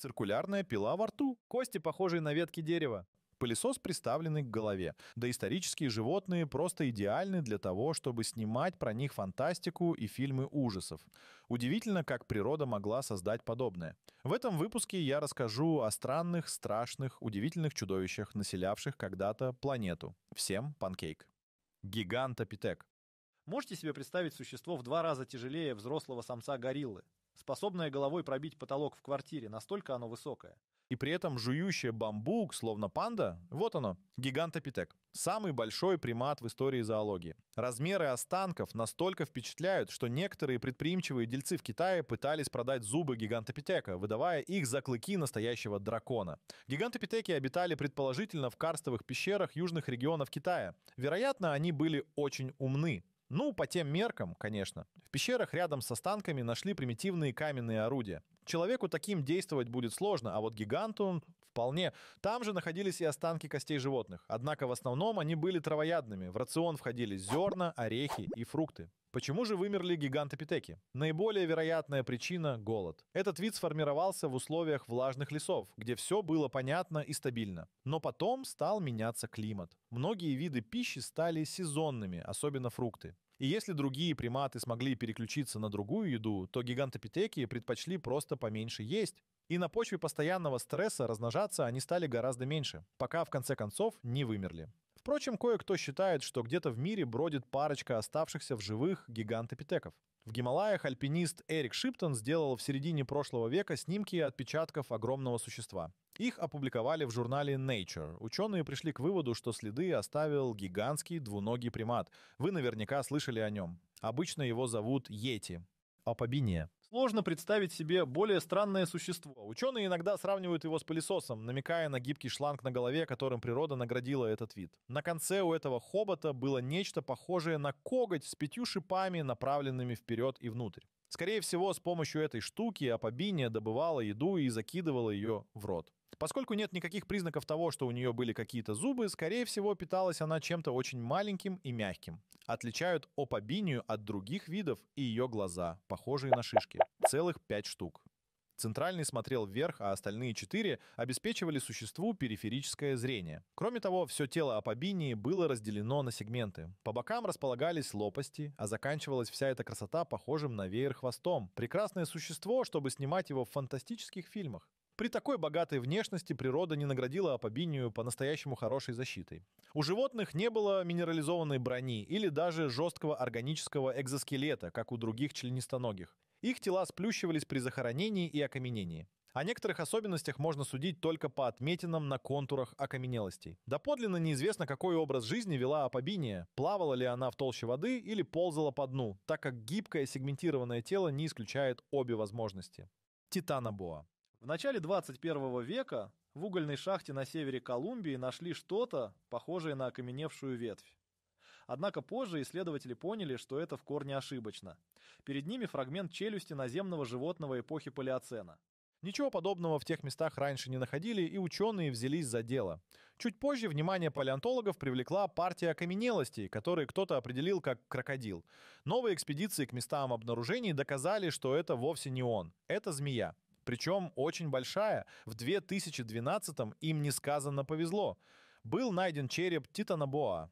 циркулярная пила во рту, кости, похожие на ветки дерева, пылесос, приставленный к голове. Да исторические животные просто идеальны для того, чтобы снимать про них фантастику и фильмы ужасов. Удивительно, как природа могла создать подобное. В этом выпуске я расскажу о странных, страшных, удивительных чудовищах, населявших когда-то планету. Всем панкейк. Гигантопитек. Можете себе представить существо в два раза тяжелее взрослого самца гориллы, способное головой пробить потолок в квартире, настолько оно высокое. И при этом жующее бамбук, словно панда, вот оно, гигантопитек. Самый большой примат в истории зоологии. Размеры останков настолько впечатляют, что некоторые предприимчивые дельцы в Китае пытались продать зубы гигантопитека, выдавая их за клыки настоящего дракона. Гигантопитеки обитали предположительно в карстовых пещерах южных регионов Китая. Вероятно, они были очень умны, ну, по тем меркам, конечно. В пещерах рядом с останками нашли примитивные каменные орудия. Человеку таким действовать будет сложно, а вот гиганту Вполне. Там же находились и останки костей животных. Однако в основном они были травоядными. В рацион входили зерна, орехи и фрукты. Почему же вымерли гигантопитеки? Наиболее вероятная причина – голод. Этот вид сформировался в условиях влажных лесов, где все было понятно и стабильно. Но потом стал меняться климат. Многие виды пищи стали сезонными, особенно фрукты. И если другие приматы смогли переключиться на другую еду, то гигантопитеки предпочли просто поменьше есть. И на почве постоянного стресса размножаться они стали гораздо меньше, пока в конце концов не вымерли. Впрочем, кое-кто считает, что где-то в мире бродит парочка оставшихся в живых гигантопитеков. В Гималаях альпинист Эрик Шиптон сделал в середине прошлого века снимки отпечатков огромного существа. Их опубликовали в журнале Nature. Ученые пришли к выводу, что следы оставил гигантский двуногий примат. Вы наверняка слышали о нем. Обычно его зовут Йети. Апобиния. Сложно представить себе более странное существо. Ученые иногда сравнивают его с пылесосом, намекая на гибкий шланг на голове, которым природа наградила этот вид. На конце у этого хобота было нечто похожее на коготь с пятью шипами, направленными вперед и внутрь. Скорее всего, с помощью этой штуки Апобиния добывала еду и закидывала ее в рот. Поскольку нет никаких признаков того, что у нее были какие-то зубы, скорее всего, питалась она чем-то очень маленьким и мягким. Отличают опобинию от других видов и ее глаза, похожие на шишки. Целых пять штук. Центральный смотрел вверх, а остальные четыре обеспечивали существу периферическое зрение. Кроме того, все тело Апобинии было разделено на сегменты. По бокам располагались лопасти, а заканчивалась вся эта красота похожим на веер хвостом. Прекрасное существо, чтобы снимать его в фантастических фильмах. При такой богатой внешности природа не наградила Апобинию по-настоящему хорошей защитой. У животных не было минерализованной брони или даже жесткого органического экзоскелета, как у других членистоногих. Их тела сплющивались при захоронении и окаменении. О некоторых особенностях можно судить только по отметинам на контурах окаменелостей. Доподлинно неизвестно, какой образ жизни вела Апобиния, плавала ли она в толще воды или ползала по дну, так как гибкое сегментированное тело не исключает обе возможности. Титанобоа. В начале 21 века в угольной шахте на севере Колумбии нашли что-то, похожее на окаменевшую ветвь. Однако позже исследователи поняли, что это в корне ошибочно. Перед ними фрагмент челюсти наземного животного эпохи Палеоцена. Ничего подобного в тех местах раньше не находили, и ученые взялись за дело. Чуть позже внимание палеонтологов привлекла партия окаменелостей, которые кто-то определил как крокодил. Новые экспедиции к местам обнаружений доказали, что это вовсе не он. Это змея причем очень большая. В 2012-м им несказанно повезло. Был найден череп Титана Боа,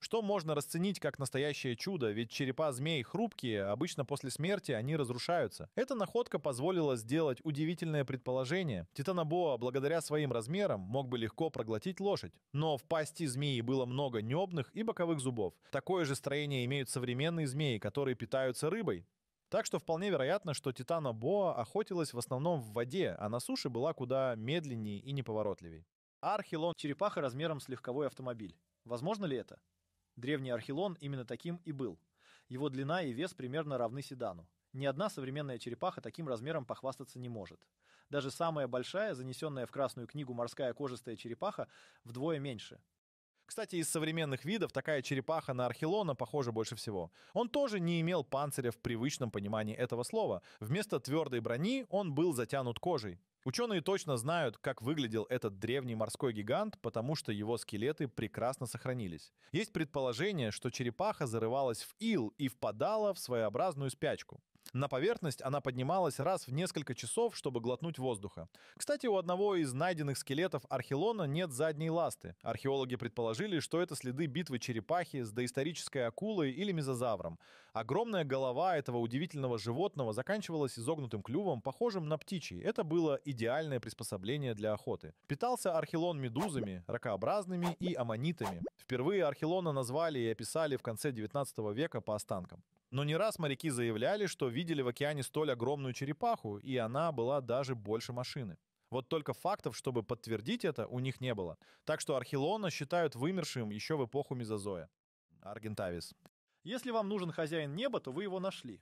что можно расценить как настоящее чудо, ведь черепа змей хрупкие, обычно после смерти они разрушаются. Эта находка позволила сделать удивительное предположение. Титанобоа, благодаря своим размерам, мог бы легко проглотить лошадь. Но в пасти змеи было много небных и боковых зубов. Такое же строение имеют современные змеи, которые питаются рыбой. Так что вполне вероятно, что Титана Боа охотилась в основном в воде, а на суше была куда медленнее и неповоротливей. Архилон – черепаха размером с легковой автомобиль. Возможно ли это? Древний архилон именно таким и был. Его длина и вес примерно равны седану. Ни одна современная черепаха таким размером похвастаться не может. Даже самая большая, занесенная в Красную книгу морская кожистая черепаха, вдвое меньше – кстати, из современных видов такая черепаха на архилона похожа больше всего. Он тоже не имел панциря в привычном понимании этого слова. Вместо твердой брони он был затянут кожей. Ученые точно знают, как выглядел этот древний морской гигант, потому что его скелеты прекрасно сохранились. Есть предположение, что черепаха зарывалась в ил и впадала в своеобразную спячку. На поверхность она поднималась раз в несколько часов, чтобы глотнуть воздуха. Кстати, у одного из найденных скелетов Архилона нет задней ласты. Археологи предположили, что это следы битвы черепахи с доисторической акулой или мезозавром. Огромная голова этого удивительного животного заканчивалась изогнутым клювом, похожим на птичий. Это было идеальное приспособление для охоты. Питался архилон медузами, ракообразными и аммонитами. Впервые архилона назвали и описали в конце 19 века по останкам. Но не раз моряки заявляли, что видели в океане столь огромную черепаху, и она была даже больше машины. Вот только фактов, чтобы подтвердить это, у них не было. Так что Архилона считают вымершим еще в эпоху Мезозоя. Аргентавис. Если вам нужен хозяин неба, то вы его нашли.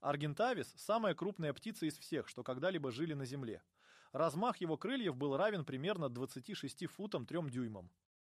Аргентавис – самая крупная птица из всех, что когда-либо жили на Земле. Размах его крыльев был равен примерно 26 футам 3 дюймам.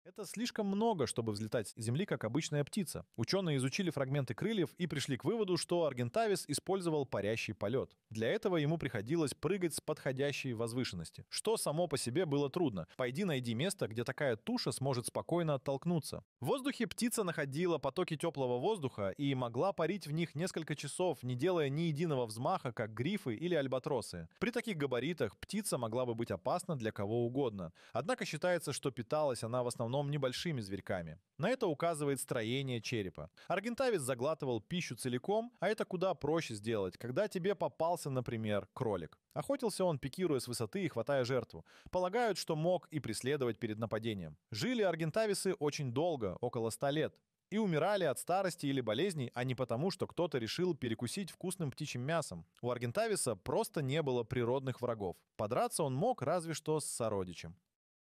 Это слишком много, чтобы взлетать с Земли как обычная птица. Ученые изучили фрагменты крыльев и пришли к выводу, что Аргентавис использовал парящий полет. Для этого ему приходилось прыгать с подходящей возвышенности, что само по себе было трудно. Пойди найди место, где такая туша сможет спокойно оттолкнуться. В воздухе птица находила потоки теплого воздуха и могла парить в них несколько часов, не делая ни единого взмаха, как грифы или альбатросы. При таких габаритах птица могла бы быть опасна для кого угодно. Однако считается, что питалась она в основном основном небольшими зверьками. На это указывает строение черепа. Аргентавис заглатывал пищу целиком, а это куда проще сделать, когда тебе попался, например, кролик. Охотился он, пикируя с высоты и хватая жертву. Полагают, что мог и преследовать перед нападением. Жили аргентависы очень долго, около 100 лет. И умирали от старости или болезней, а не потому, что кто-то решил перекусить вкусным птичьим мясом. У аргентависа просто не было природных врагов. Подраться он мог разве что с сородичем.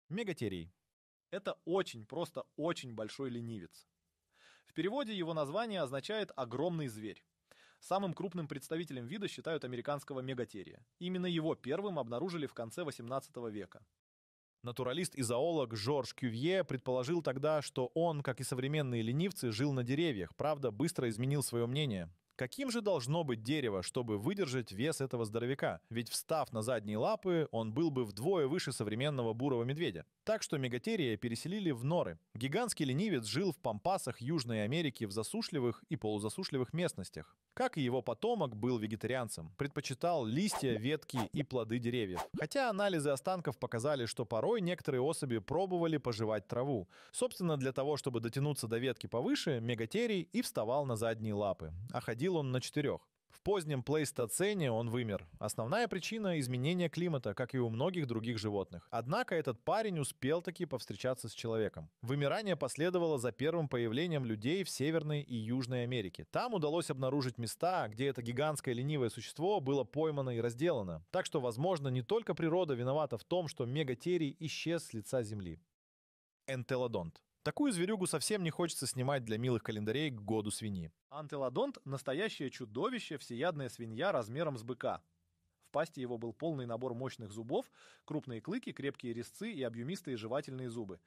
Мегатерий. Это очень, просто очень большой ленивец. В переводе его название означает «огромный зверь». Самым крупным представителем вида считают американского мегатерия. Именно его первым обнаружили в конце 18 века. Натуралист и зоолог Жорж Кювье предположил тогда, что он, как и современные ленивцы, жил на деревьях. Правда, быстро изменил свое мнение. Каким же должно быть дерево, чтобы выдержать вес этого здоровяка? Ведь встав на задние лапы, он был бы вдвое выше современного бурого медведя. Так что мегатерия переселили в норы. Гигантский ленивец жил в пампасах Южной Америки в засушливых и полузасушливых местностях. Как и его потомок, был вегетарианцем. Предпочитал листья, ветки и плоды деревьев. Хотя анализы останков показали, что порой некоторые особи пробовали пожевать траву. Собственно, для того, чтобы дотянуться до ветки повыше, мегатерий и вставал на задние лапы. А ходил ходил он на четырех. В позднем плейстоцене он вымер. Основная причина – изменение климата, как и у многих других животных. Однако этот парень успел таки повстречаться с человеком. Вымирание последовало за первым появлением людей в Северной и Южной Америке. Там удалось обнаружить места, где это гигантское ленивое существо было поймано и разделано. Так что, возможно, не только природа виновата в том, что мегатерий исчез с лица Земли. Энтелодонт. Такую зверюгу совсем не хочется снимать для милых календарей к году свиньи. Антелодонт – настоящее чудовище, всеядная свинья размером с быка. В пасти его был полный набор мощных зубов, крупные клыки, крепкие резцы и объемистые жевательные зубы.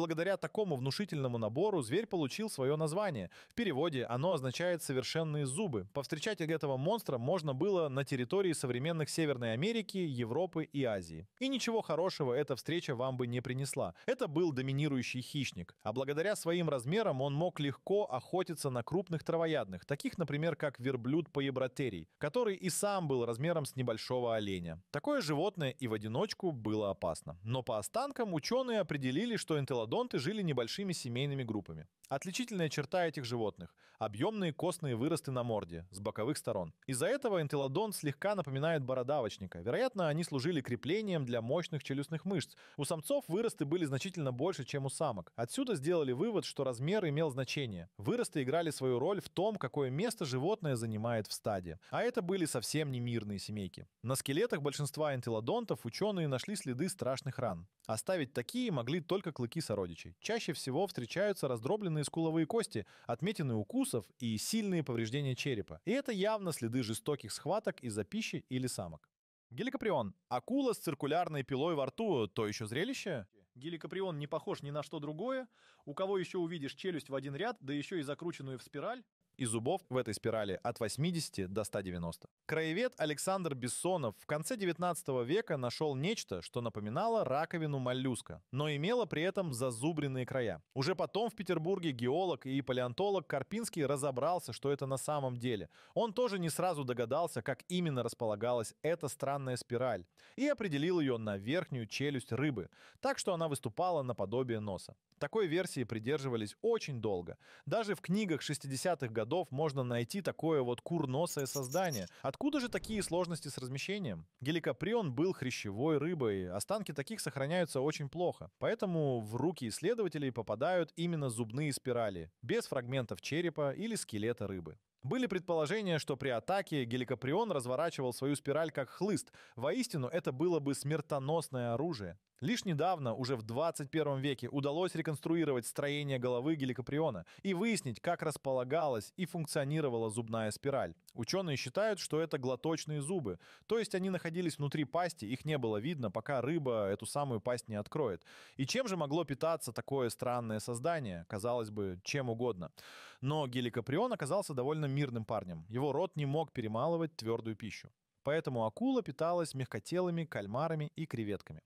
Благодаря такому внушительному набору зверь получил свое название. В переводе оно означает «совершенные зубы». Повстречать этого монстра можно было на территории современных Северной Америки, Европы и Азии. И ничего хорошего эта встреча вам бы не принесла. Это был доминирующий хищник. А благодаря своим размерам он мог легко охотиться на крупных травоядных, таких, например, как верблюд поебротерий, который и сам был размером с небольшого оленя. Такое животное и в одиночку было опасно. Но по останкам ученые определили, что энтелодон Мастодонты жили небольшими семейными группами. Отличительная черта этих животных – объемные костные выросты на морде, с боковых сторон. Из-за этого энтелодонт слегка напоминает бородавочника. Вероятно, они служили креплением для мощных челюстных мышц. У самцов выросты были значительно больше, чем у самок. Отсюда сделали вывод, что размер имел значение. Выросты играли свою роль в том, какое место животное занимает в стаде. А это были совсем не мирные семейки. На скелетах большинства энтелодонтов ученые нашли следы страшных ран. Оставить такие могли только клыки сородичей чаще всего встречаются раздробленные скуловые кости, отметины укусов и сильные повреждения черепа. И это явно следы жестоких схваток из-за пищи или самок. Геликоприон. Акула с циркулярной пилой во рту – то еще зрелище? Геликоприон не похож ни на что другое. У кого еще увидишь челюсть в один ряд, да еще и закрученную в спираль? и зубов в этой спирали от 80 до 190. Краевед Александр Бессонов в конце 19 века нашел нечто, что напоминало раковину моллюска, но имело при этом зазубренные края. Уже потом в Петербурге геолог и палеонтолог Карпинский разобрался, что это на самом деле. Он тоже не сразу догадался, как именно располагалась эта странная спираль, и определил ее на верхнюю челюсть рыбы, так что она выступала наподобие носа. Такой версии придерживались очень долго. Даже в книгах 60-х годов городов можно найти такое вот курносое создание. Откуда же такие сложности с размещением? Геликоприон был хрящевой рыбой, останки таких сохраняются очень плохо. Поэтому в руки исследователей попадают именно зубные спирали, без фрагментов черепа или скелета рыбы. Были предположения, что при атаке геликоприон разворачивал свою спираль как хлыст. Воистину, это было бы смертоносное оружие. Лишь недавно, уже в 21 веке, удалось реконструировать строение головы геликоприона и выяснить, как располагалась и функционировала зубная спираль. Ученые считают, что это глоточные зубы, то есть они находились внутри пасти, их не было видно, пока рыба эту самую пасть не откроет. И чем же могло питаться такое странное создание? Казалось бы, чем угодно. Но геликоприон оказался довольно мирным парнем. Его рот не мог перемалывать твердую пищу. Поэтому акула питалась мягкотелыми, кальмарами и креветками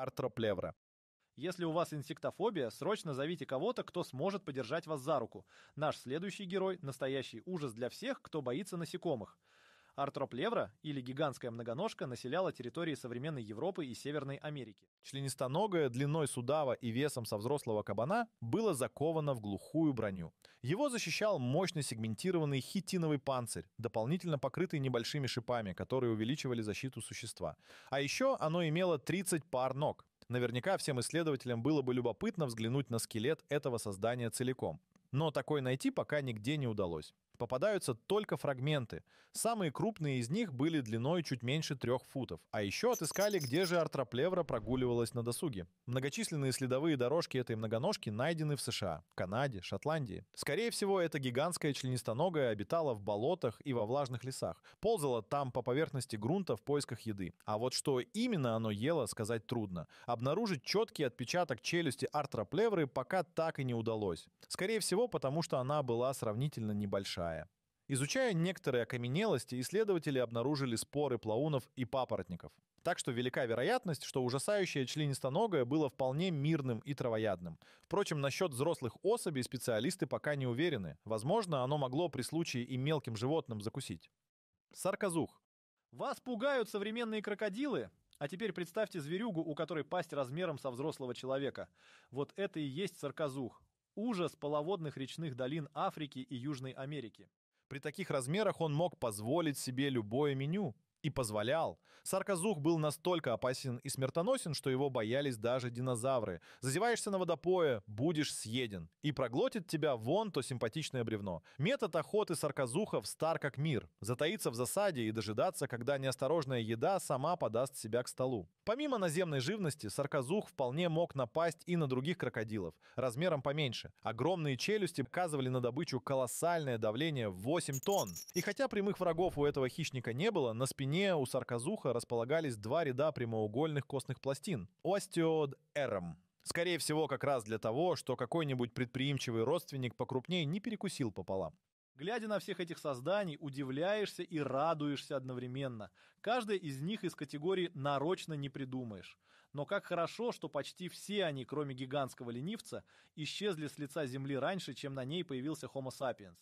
артроплевра. Если у вас инсектофобия, срочно зовите кого-то, кто сможет подержать вас за руку. Наш следующий герой – настоящий ужас для всех, кто боится насекомых. Артроплевра, или гигантская многоножка, населяла территории современной Европы и Северной Америки. Членистоногая, длиной судава и весом со взрослого кабана было заковано в глухую броню. Его защищал мощный сегментированный хитиновый панцирь, дополнительно покрытый небольшими шипами, которые увеличивали защиту существа. А еще оно имело 30 пар ног. Наверняка всем исследователям было бы любопытно взглянуть на скелет этого создания целиком. Но такой найти пока нигде не удалось попадаются только фрагменты. Самые крупные из них были длиной чуть меньше трех футов. А еще отыскали, где же артроплевра прогуливалась на досуге. Многочисленные следовые дорожки этой многоножки найдены в США, Канаде, Шотландии. Скорее всего, эта гигантская членистоногая обитала в болотах и во влажных лесах. Ползала там по поверхности грунта в поисках еды. А вот что именно оно ело, сказать трудно. Обнаружить четкий отпечаток челюсти артроплевры пока так и не удалось. Скорее всего, потому что она была сравнительно небольшая Китая. Изучая некоторые окаменелости, исследователи обнаружили споры плаунов и папоротников. Так что велика вероятность, что ужасающее членистоногое было вполне мирным и травоядным. Впрочем, насчет взрослых особей специалисты пока не уверены. Возможно, оно могло при случае и мелким животным закусить. Сарказух. Вас пугают современные крокодилы? А теперь представьте зверюгу, у которой пасть размером со взрослого человека. Вот это и есть сарказух. Ужас половодных речных долин Африки и Южной Америки. При таких размерах он мог позволить себе любое меню и позволял. Сарказух был настолько опасен и смертоносен, что его боялись даже динозавры. Зазеваешься на водопое, будешь съеден. И проглотит тебя вон то симпатичное бревно. Метод охоты сарказухов стар как мир. Затаиться в засаде и дожидаться, когда неосторожная еда сама подаст себя к столу. Помимо наземной живности, сарказух вполне мог напасть и на других крокодилов, размером поменьше. Огромные челюсти оказывали на добычу колоссальное давление в 8 тонн. И хотя прямых врагов у этого хищника не было, на спине стене у сарказуха располагались два ряда прямоугольных костных пластин. Остеод эром. Скорее всего, как раз для того, что какой-нибудь предприимчивый родственник покрупнее не перекусил пополам. Глядя на всех этих созданий, удивляешься и радуешься одновременно. Каждое из них из категории «нарочно не придумаешь». Но как хорошо, что почти все они, кроме гигантского ленивца, исчезли с лица Земли раньше, чем на ней появился Homo sapiens.